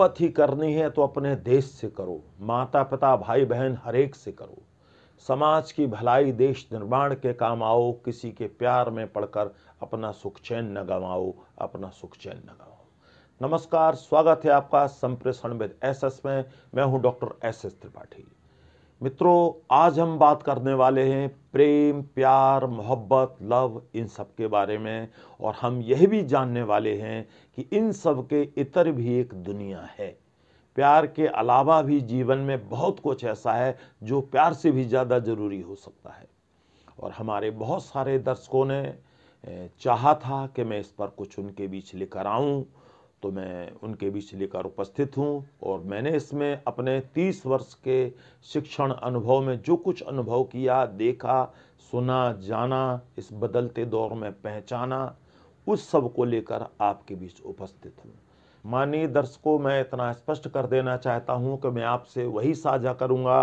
मोहब्बत ही करनी है तो अपने देश से करो माता पिता भाई बहन हरेक से करो समाज की भलाई देश निर्माण के काम आओ किसी के प्यार में पढ़कर अपना सुख चैन न गवाओ अपना सुख चैन न गवाओ नमस्कार स्वागत है आपका संप्रेषण विद एस एस में मैं हूं डॉक्टर एस एस त्रिपाठी मित्रों आज हम बात करने वाले हैं प्रेम प्यार मोहब्बत लव इन सब के बारे में और हम यह भी जानने वाले हैं कि इन सब के इतर भी एक दुनिया है प्यार के अलावा भी जीवन में बहुत कुछ ऐसा है जो प्यार से भी ज़्यादा ज़रूरी हो सकता है और हमारे बहुत सारे दर्शकों ने चाहा था कि मैं इस पर कुछ उनके बीच लेकर आऊँ तो मैं उनके बीच लेकर उपस्थित हूँ और मैंने इसमें अपने तीस वर्ष के शिक्षण अनुभव में जो कुछ अनुभव किया देखा सुना जाना इस बदलते दौर में पहचाना उस सब को लेकर आपके बीच उपस्थित हूँ माननीय दर्शकों मैं इतना स्पष्ट कर देना चाहता हूँ कि मैं आपसे वही साझा करूंगा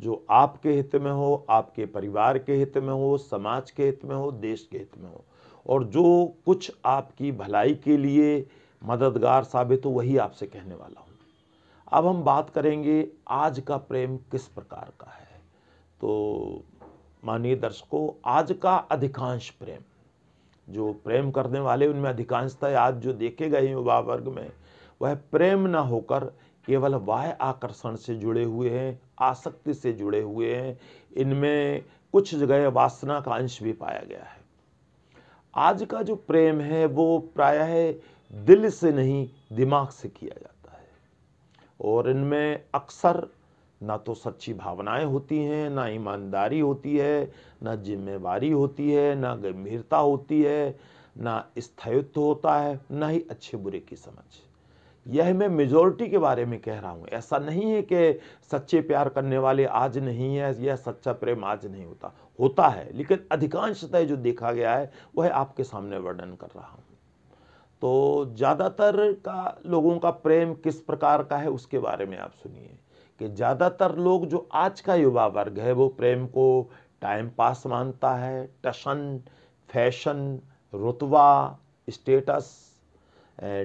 जो आपके हित में हो आपके परिवार के हित में हो समाज के हित में हो देश के हित में हो और जो कुछ आपकी भलाई के लिए मददगार साबित हो वही आपसे कहने वाला हूँ अब हम बात करेंगे आज का प्रेम किस प्रकार का है तो मानिए दर्शकों आज का अधिकांश प्रेम जो प्रेम करने वाले उनमें अधिकांशता आज जो देखे गए युवा वर्ग में वह प्रेम न होकर केवल वाह आकर्षण से जुड़े हुए हैं आसक्ति से जुड़े हुए हैं इनमें कुछ जगह वासना का अंश भी पाया गया है आज का जो प्रेम है वो प्रायः दिल से नहीं दिमाग से किया जाता है और इनमें अक्सर ना तो सच्ची भावनाएं होती हैं ना ईमानदारी होती है ना जिम्मेवारी होती है ना गंभीरता होती है ना स्थायित्व होता है ना ही अच्छे बुरे की समझ यह मैं मेजोरिटी के बारे में कह रहा हूँ ऐसा नहीं है कि सच्चे प्यार करने वाले आज नहीं है यह सच्चा प्रेम आज नहीं होता होता है लेकिन अधिकांशतः जो देखा गया है वह आपके सामने वर्णन कर रहा हूँ तो ज़्यादातर का लोगों का प्रेम किस प्रकार का है उसके बारे में आप सुनिए कि ज़्यादातर लोग जो आज का युवा वर्ग है वो प्रेम को टाइम पास मानता है टशन फैशन रुतवा स्टेटस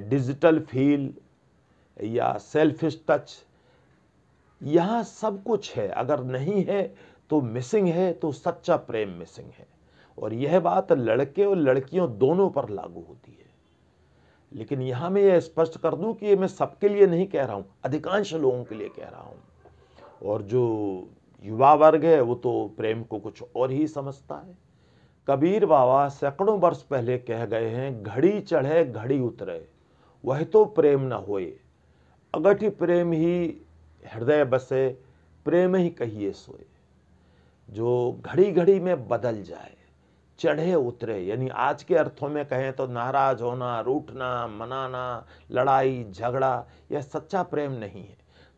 डिजिटल फील या सेल्फिश टच यहाँ सब कुछ है अगर नहीं है तो मिसिंग है तो सच्चा प्रेम मिसिंग है और यह बात लड़के और लड़कियों दोनों पर लागू होती है लेकिन यहां मैं यह स्पष्ट कर दूं कि मैं सबके लिए नहीं कह रहा हूं अधिकांश लोगों के लिए कह रहा हूं और जो युवा वर्ग है वो तो प्रेम को कुछ और ही समझता है कबीर बाबा सैकड़ों वर्ष पहले कह गए हैं घड़ी चढ़े घड़ी उतरे वह तो प्रेम न होए अगठ प्रेम ही हृदय बसे प्रेम ही कहिए सोए जो घड़ी घड़ी में बदल जाए चढ़े उतरे यानी आज के अर्थों में कहें तो नाराज होना रूठना मनाना लड़ाई झगड़ा यह सच्चा प्रेम नहीं है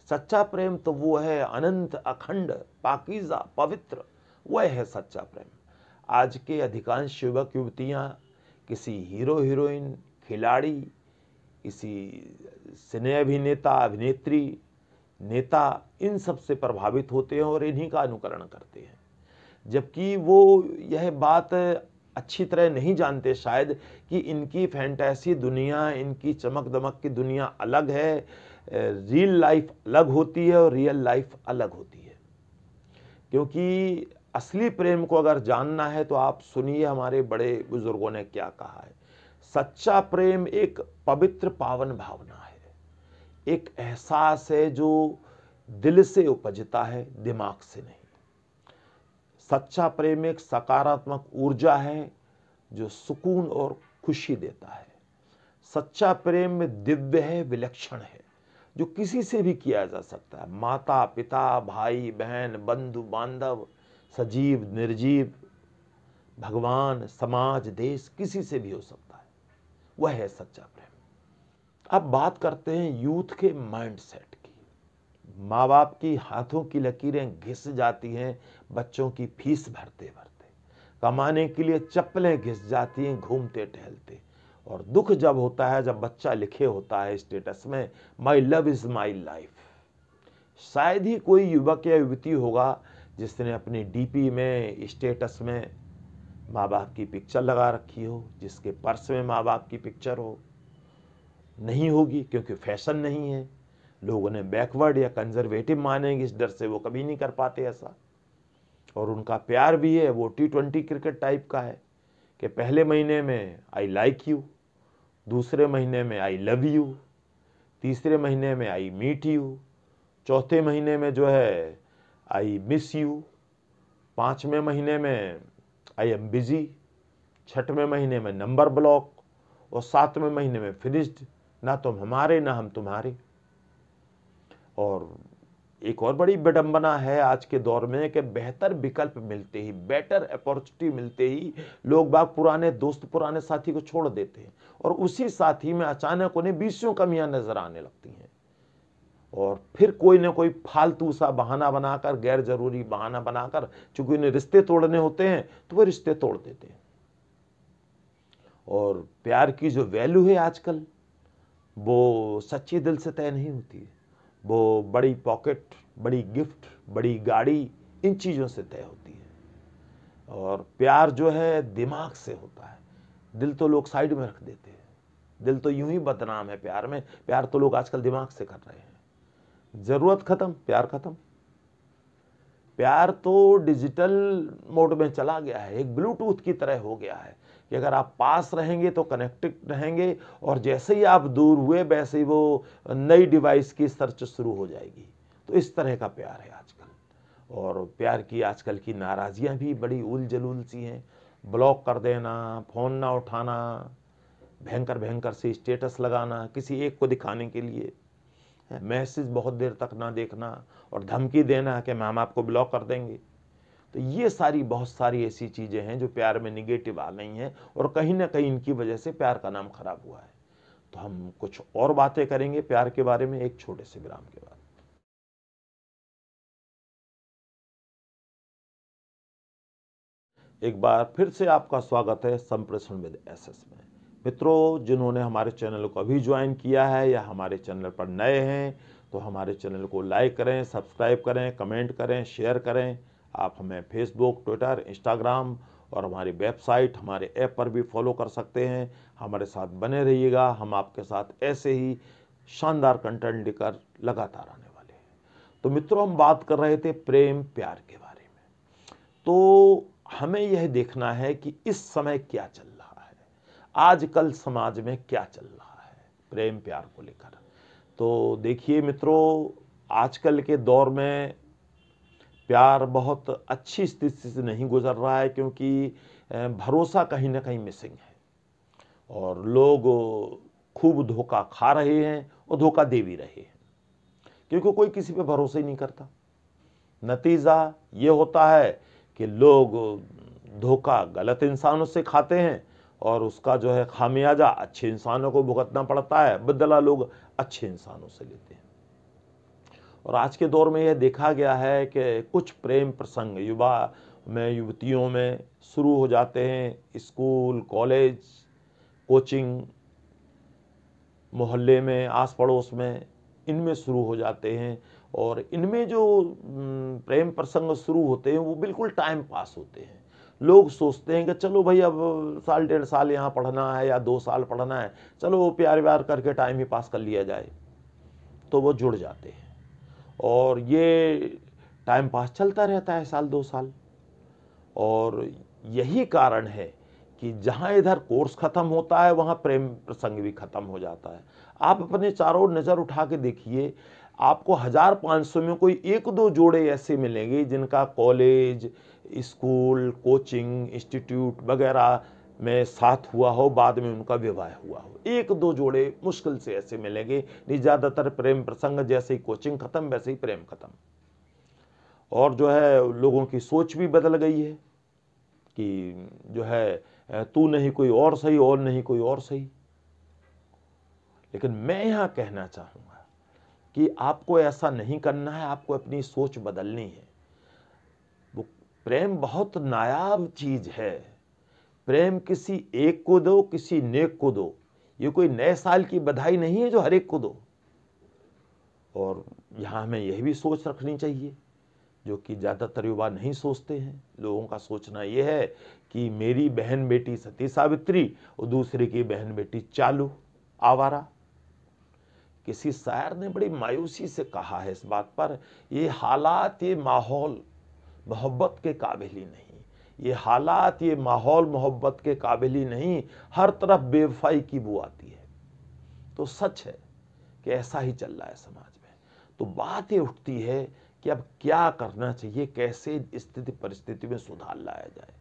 सच्चा प्रेम तो वो है अनंत अखंड पाकिजा पवित्र वह है सच्चा प्रेम आज के अधिकांश युवक युवतियाँ किसी हीरो हीरोइन खिलाड़ी किसी सिने अभिनेता अभिनेत्री नेता इन सब से प्रभावित होते हैं और इन्हीं का अनुकरण करते हैं जबकि वो यह बात अच्छी तरह नहीं जानते शायद कि इनकी फैंटेसी दुनिया इनकी चमक दमक की दुनिया अलग है रियल लाइफ अलग होती है और रियल लाइफ अलग होती है क्योंकि असली प्रेम को अगर जानना है तो आप सुनिए हमारे बड़े बुजुर्गों ने क्या कहा है सच्चा प्रेम एक पवित्र पावन भावना है एक एहसास है जो दिल से उपजता है दिमाग से नहीं सच्चा प्रेम एक सकारात्मक ऊर्जा है जो सुकून और खुशी देता है सच्चा प्रेम में दिव्य है विलक्षण है जो किसी से भी किया जा सकता है माता पिता भाई बहन बंधु बांधव सजीव निर्जीव भगवान समाज देश किसी से भी हो सकता है वह है सच्चा प्रेम अब बात करते हैं यूथ के माइंडसेट माँ बाप की हाथों की लकीरें घिस जाती हैं बच्चों की फीस भरते भरते कमाने के लिए चप्पलें घिस जाती हैं घूमते टहलते और दुख जब होता है जब बच्चा लिखे होता है स्टेटस में my love is my life शायद ही कोई युवक या युवती होगा जिसने अपने डीपी में स्टेटस में माँ बाप की पिक्चर लगा रखी हो जिसके पर्स में माँ बाप की पिक्चर हो नहीं होगी क्योंकि फैशन नहीं है लोग उन्हें बैकवर्ड या कंजर्वेटिव मानेंगे इस डर से वो कभी नहीं कर पाते ऐसा और उनका प्यार भी है वो टी ट्वेंटी क्रिकेट टाइप का है कि पहले महीने में आई लाइक यू दूसरे महीने में आई लव यू तीसरे महीने में आई मीट यू चौथे महीने में जो है आई मिस यू पाँचवें महीने में आई एम बिज़ी छठवें महीने में नंबर ब्लॉक और सातवें महीने में फिनिश्ड ना तुम हमारे ना हम तुम्हारे और एक और बड़ी विडम्बना है आज के दौर में कि बेहतर विकल्प मिलते ही बेटर अपॉर्चुनिटी मिलते ही लोग बाग पुराने दोस्त पुराने साथी को छोड़ देते हैं और उसी साथी में अचानक उन्हें बीसियों कमियां नज़र आने लगती हैं और फिर कोई ना कोई फालतू सा बहाना बनाकर गैर ज़रूरी बहाना बनाकर चूंकि उन्हें रिश्ते तोड़ने होते हैं तो वह रिश्ते तोड़ देते हैं और प्यार की जो वैल्यू है आजकल वो सच्चे दिल से तय नहीं होती है वो बड़ी पॉकेट बड़ी गिफ्ट बड़ी गाड़ी इन चीज़ों से तय होती है और प्यार जो है दिमाग से होता है दिल तो लोग साइड में रख देते हैं दिल तो यूं ही बदनाम है प्यार में प्यार तो लोग आजकल दिमाग से कर रहे हैं ज़रूरत ख़त्म प्यार ख़त्म प्यार तो डिजिटल मोड में चला गया है एक ब्लूटूथ की तरह हो गया है कि अगर आप पास रहेंगे तो कनेक्टेड रहेंगे और जैसे ही आप दूर हुए वैसे ही वो नई डिवाइस की सर्च शुरू हो जाएगी तो इस तरह का प्यार है आजकल और प्यार की आजकल की नाराज़ियाँ भी बड़ी उलझलूल सी हैं ब्लॉक कर देना फ़ोन ना उठाना भयंकर भयंकर से स्टेटस लगाना किसी एक को दिखाने के लिए मैसेज बहुत देर तक ना देखना और धमकी देना कि मैम आपको ब्लॉक कर देंगे तो ये सारी बहुत सारी ऐसी चीज़ें हैं जो प्यार में निगेटिव आ गई हैं और कहीं ना कहीं इनकी वजह से प्यार का नाम खराब हुआ है तो हम कुछ और बातें करेंगे प्यार के बारे में एक छोटे से विराम के बाद एक बार फिर से आपका स्वागत है संप्रेषण विद एसएस में मित्रों जिन्होंने हमारे चैनल को अभी ज्वाइन किया है या हमारे चैनल पर नए हैं तो हमारे चैनल को लाइक करें सब्सक्राइब करें कमेंट करें शेयर करें आप हमें फेसबुक ट्विटर इंस्टाग्राम और हमारी वेबसाइट हमारे ऐप पर भी फॉलो कर सकते हैं हमारे साथ बने रहिएगा हम आपके साथ ऐसे ही शानदार कंटेंट लेकर लगातार आने वाले हैं तो मित्रों हम बात कर रहे थे प्रेम प्यार के बारे में तो हमें यह देखना है कि इस समय क्या चल रहा है आजकल समाज में क्या चल रहा है प्रेम प्यार को लेकर तो देखिए मित्रों आजकल के दौर में प्यार बहुत अच्छी स्थिति से नहीं गुजर रहा है क्योंकि भरोसा कहीं ना कहीं मिसिंग है और लोग खूब धोखा खा रहे हैं और धोखा दे भी रहे हैं क्योंकि कोई किसी पे भरोसा ही नहीं करता नतीजा ये होता है कि लोग धोखा गलत इंसानों से खाते हैं और उसका जो है खामियाजा अच्छे इंसानों को भुगतना पड़ता है बदला लोग अच्छे इंसानों से लेते हैं और आज के दौर में यह देखा गया है कि कुछ प्रेम प्रसंग युवा में युवतियों में शुरू हो जाते हैं स्कूल कॉलेज कोचिंग मोहल्ले में आस पड़ोस में इनमें शुरू हो जाते हैं और इनमें जो प्रेम प्रसंग शुरू होते हैं वो बिल्कुल टाइम पास होते हैं लोग सोचते हैं कि चलो भाई अब साल डेढ़ साल यहाँ पढ़ना है या दो साल पढ़ना है चलो वो प्यार व्यार करके टाइम ही पास कर लिया जाए तो वो जुड़ जाते हैं और ये टाइम पास चलता रहता है साल दो साल और यही कारण है कि जहाँ इधर कोर्स ख़त्म होता है वहाँ प्रेम प्रसंग भी ख़त्म हो जाता है आप अपने चारों नज़र उठा के देखिए आपको हज़ार पाँच सौ में कोई एक दो जोड़े ऐसे मिलेंगे जिनका कॉलेज स्कूल कोचिंग इंस्टीट्यूट वगैरह में साथ हुआ हो बाद में उनका विवाह हुआ हो एक दो जोड़े मुश्किल से ऐसे मिलेंगे नहीं ज़्यादातर प्रेम प्रसंग जैसे ही कोचिंग ख़त्म वैसे ही प्रेम ख़त्म और जो है लोगों की सोच भी बदल गई है कि जो है तू नहीं कोई और सही और नहीं कोई और सही लेकिन मैं यहां कहना चाहूंगा कि आपको ऐसा नहीं करना है आपको अपनी सोच बदलनी है वो प्रेम बहुत नायाब चीज़ है प्रेम किसी एक को दो किसी नेक को दो ये कोई नए साल की बधाई नहीं है जो हर एक को दो और यहाँ हमें यह भी सोच रखनी चाहिए जो कि ज़्यादातर युवा नहीं सोचते हैं लोगों का सोचना यह है कि मेरी बहन बेटी सती सावित्री और दूसरे की बहन बेटी चालू आवारा किसी शायर ने बड़ी मायूसी से कहा है इस बात पर ये हालात ये माहौल मोहब्बत के काबिल ही नहीं ये हालात ये माहौल मोहब्बत के काबिल ही नहीं हर तरफ बेवफाई की बू आती है तो सच है कि ऐसा ही चल रहा है समाज में तो बात ये उठती है कि अब क्या करना चाहिए कैसे स्थिति परिस्थिति में सुधार लाया जाए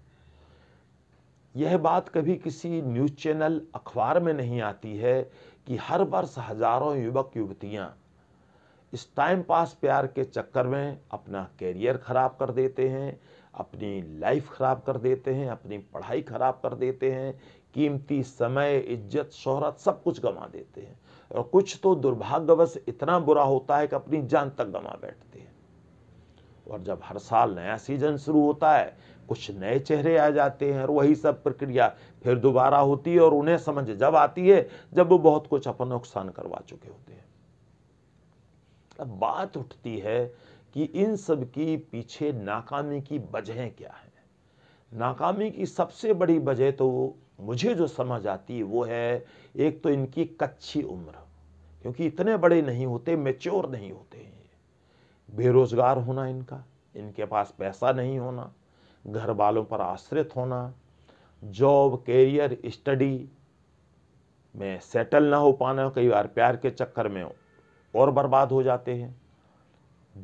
यह बात कभी किसी न्यूज़ चैनल अखबार में नहीं आती है कि हर वर्ष हजारों युवक युवतियां इस टाइम पास प्यार के चक्कर में अपना कैरियर खराब कर देते हैं अपनी लाइफ ख़राब कर देते हैं अपनी पढ़ाई ख़राब कर देते हैं कीमती समय इज्जत शोहरत सब कुछ गंवा देते हैं और कुछ तो दुर्भाग्यवश इतना बुरा होता है कि अपनी जान तक गंवा बैठते हैं और जब हर साल नया सीजन शुरू होता है कुछ नए चेहरे आ जाते हैं और वही सब प्रक्रिया फिर दोबारा होती है और उन्हें समझ जब आती है जब वो बहुत कुछ अपना नुकसान करवा चुके होते हैं अब बात उठती है कि इन सब की पीछे नाकामी की वजह क्या है नाकामी की सबसे बड़ी वजह तो मुझे जो समझ आती है वो है एक तो इनकी कच्ची उम्र क्योंकि इतने बड़े नहीं होते मेच्योर नहीं होते हैं बेरोज़गार होना इनका इनके पास पैसा नहीं होना घर वालों पर आश्रित होना जॉब कैरियर स्टडी में सेटल ना हो पाना कई बार प्यार के चक्कर में और बर्बाद हो जाते हैं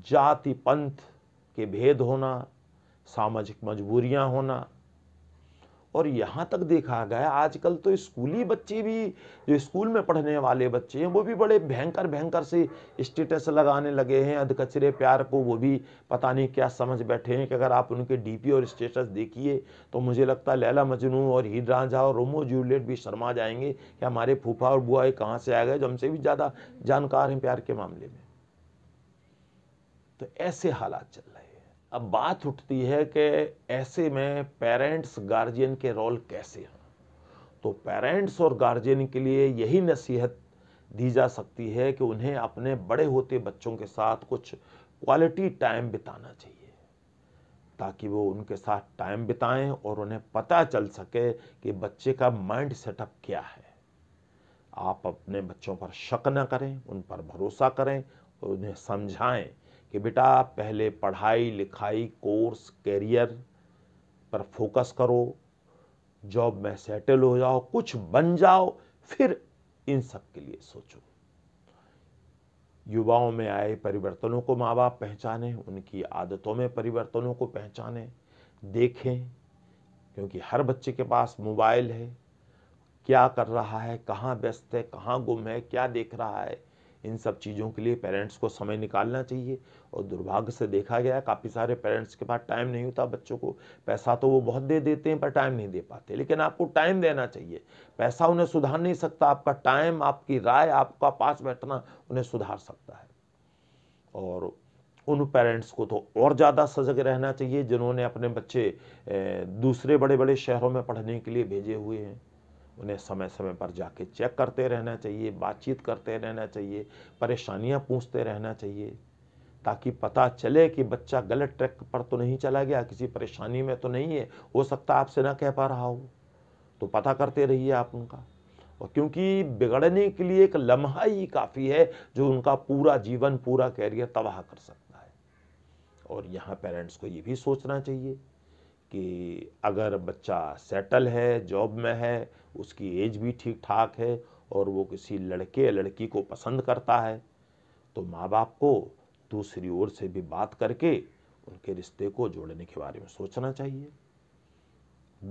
जाति पंथ के भेद होना सामाजिक मजबूरियां होना और यहाँ तक देखा गया आजकल तो स्कूली बच्चे भी जो स्कूल में पढ़ने वाले बच्चे हैं वो भी बड़े भयंकर भयंकर से स्टेटस लगाने लगे हैं अधकचरे प्यार को वो भी पता नहीं क्या समझ बैठे हैं कि अगर आप उनके डीपी और स्टेटस देखिए तो मुझे लगता है लैला मजनू और हीर राझा और रोमो जूलियट भी शर्मा जाएंगे कि हमारे फूफा और बुआ कहाँ से आ गए जो हमसे भी ज़्यादा जानकार हैं प्यार के मामले में तो ऐसे हालात चल रहे हैं अब बात उठती है कि ऐसे में पेरेंट्स गार्जियन के रोल कैसे हैं तो पेरेंट्स और गार्जियन के लिए यही नसीहत दी जा सकती है कि उन्हें अपने बड़े होते बच्चों के साथ कुछ क्वालिटी टाइम बिताना चाहिए ताकि वो उनके साथ टाइम बिताएं और उन्हें पता चल सके कि बच्चे का माइंड सेटअप क्या है आप अपने बच्चों पर शक न करें उन पर भरोसा करें और उन्हें समझाएं कि बेटा पहले पढ़ाई लिखाई कोर्स कैरियर पर फोकस करो जॉब में सेटल हो जाओ कुछ बन जाओ फिर इन सब के लिए सोचो युवाओं में आए परिवर्तनों को माँ बाप पहचाने उनकी आदतों में परिवर्तनों को पहचाने देखें क्योंकि हर बच्चे के पास मोबाइल है क्या कर रहा है कहाँ व्यस्त है कहाँ गुम है क्या देख रहा है इन सब चीज़ों के लिए पेरेंट्स को समय निकालना चाहिए और दुर्भाग्य से देखा गया काफ़ी सारे पेरेंट्स के पास टाइम नहीं होता बच्चों को पैसा तो वो बहुत दे देते हैं पर टाइम नहीं दे पाते लेकिन आपको टाइम देना चाहिए पैसा उन्हें सुधार नहीं सकता आपका टाइम आपकी राय आपका पास बैठना उन्हें सुधार सकता है और उन पेरेंट्स को तो और ज़्यादा सजग रहना चाहिए जिन्होंने अपने बच्चे दूसरे बड़े बड़े शहरों में पढ़ने के लिए भेजे हुए हैं उन्हें समय समय पर जाके चेक करते रहना चाहिए बातचीत करते रहना चाहिए परेशानियां पूछते रहना चाहिए ताकि पता चले कि बच्चा गलत ट्रैक पर तो नहीं चला गया किसी परेशानी में तो नहीं है हो सकता आपसे ना कह पा रहा हो तो पता करते रहिए आप उनका और क्योंकि बिगड़ने के लिए एक लम्हा ही काफ़ी है जो उनका पूरा जीवन पूरा कैरियर तबाह कर सकता है और यहाँ पेरेंट्स को ये भी सोचना चाहिए कि अगर बच्चा सेटल है जॉब में है उसकी एज भी ठीक ठाक है और वो किसी लड़के या लड़की को पसंद करता है तो माँ बाप को दूसरी ओर से भी बात करके उनके रिश्ते को जोड़ने के बारे में सोचना चाहिए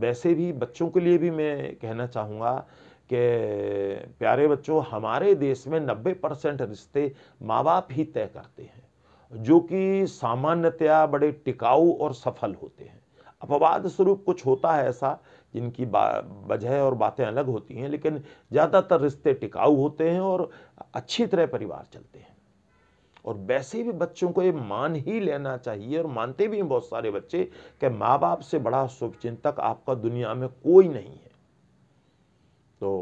वैसे भी बच्चों के लिए भी मैं कहना चाहूँगा कि प्यारे बच्चों हमारे देश में 90 परसेंट रिश्ते माँ बाप ही तय करते हैं जो कि सामान्यतया बड़े टिकाऊ और सफल होते हैं अपवाद स्वरूप कुछ होता है ऐसा जिनकी वजह और बातें अलग होती हैं लेकिन ज़्यादातर रिश्ते टिकाऊ होते हैं और अच्छी तरह परिवार चलते हैं और वैसे भी बच्चों को ये मान ही लेना चाहिए और मानते भी हैं बहुत सारे बच्चे कि माँ बाप से बड़ा शुभचिंतक आपका दुनिया में कोई नहीं है तो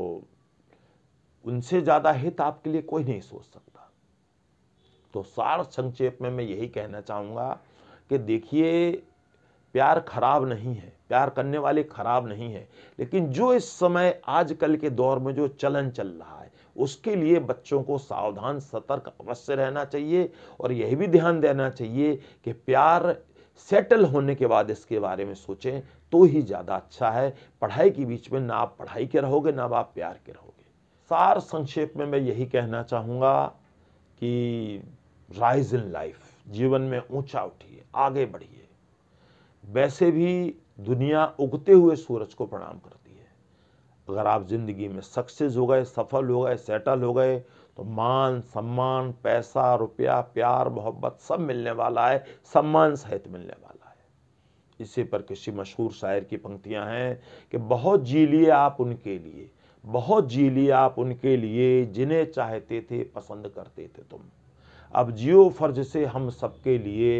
उनसे ज़्यादा हित आपके लिए कोई नहीं सोच सकता तो सार संक्षेप में मैं यही कहना चाहूँगा कि देखिए प्यार खराब नहीं है प्यार करने वाले खराब नहीं है लेकिन जो इस समय आजकल के दौर में जो चलन चल रहा है उसके लिए बच्चों को सावधान सतर्क अवश्य रहना चाहिए और यह भी ध्यान देना चाहिए कि प्यार सेटल होने के बाद इसके बारे में सोचें तो ही ज़्यादा अच्छा है पढ़ाई के बीच में ना आप पढ़ाई के रहोगे ना आप प्यार के रहोगे सार संक्षेप में मैं यही कहना चाहूँगा कि राइज इन लाइफ जीवन में ऊंचा उठिए आगे बढ़िए वैसे भी दुनिया उगते हुए सूरज को प्रणाम करती है अगर आप ज़िंदगी में सक्सेस हो गए सफल हो गए सेटल हो गए तो मान सम्मान पैसा रुपया प्यार मोहब्बत सब मिलने वाला है सम्मान सहित मिलने वाला है इसी पर किसी मशहूर शायर की पंक्तियां हैं कि बहुत जी लिए आप उनके लिए बहुत जी लिए आप उनके लिए जिन्हें चाहते थे पसंद करते थे तुम अब जियो फर्ज से हम सबके लिए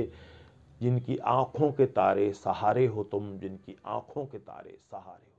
जिनकी आँखों के तारे सहारे हो तुम जिनकी आँखों के तारे सहारे हो